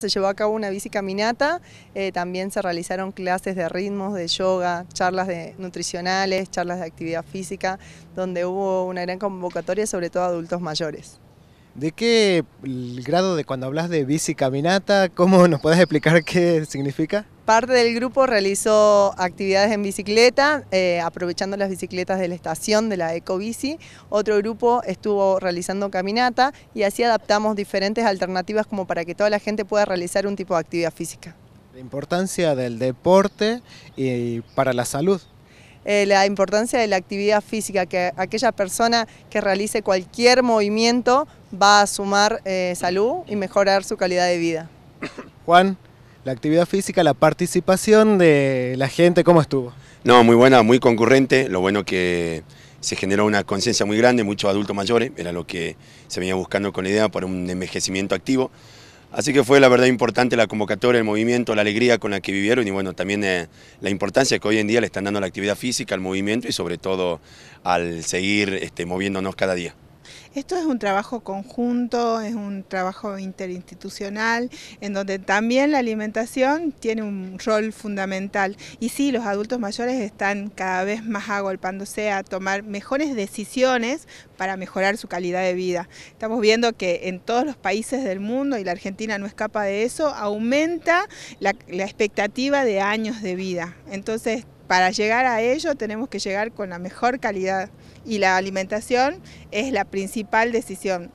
Se llevó a cabo una bicicaminata, eh, también se realizaron clases de ritmos, de yoga, charlas de nutricionales, charlas de actividad física, donde hubo una gran convocatoria, sobre todo adultos mayores. ¿De qué grado de cuando hablas de bicicaminata, cómo nos puedes explicar qué significa? Parte del grupo realizó actividades en bicicleta, eh, aprovechando las bicicletas de la estación de la Ecobici. Otro grupo estuvo realizando caminata y así adaptamos diferentes alternativas como para que toda la gente pueda realizar un tipo de actividad física. La importancia del deporte y para la salud. Eh, la importancia de la actividad física, que aquella persona que realice cualquier movimiento va a sumar eh, salud y mejorar su calidad de vida. Juan, la actividad física, la participación de la gente, ¿cómo estuvo? No, muy buena, muy concurrente, lo bueno que se generó una conciencia muy grande, muchos adultos mayores, era lo que se venía buscando con la idea para un envejecimiento activo. Así que fue la verdad importante la convocatoria, el movimiento, la alegría con la que vivieron y bueno, también eh, la importancia que hoy en día le están dando a la actividad física, al movimiento y sobre todo al seguir este, moviéndonos cada día. Esto es un trabajo conjunto, es un trabajo interinstitucional, en donde también la alimentación tiene un rol fundamental. Y sí, los adultos mayores están cada vez más agolpándose a tomar mejores decisiones para mejorar su calidad de vida. Estamos viendo que en todos los países del mundo, y la Argentina no escapa de eso, aumenta la, la expectativa de años de vida. Entonces, para llegar a ello tenemos que llegar con la mejor calidad y la alimentación es la principal decisión.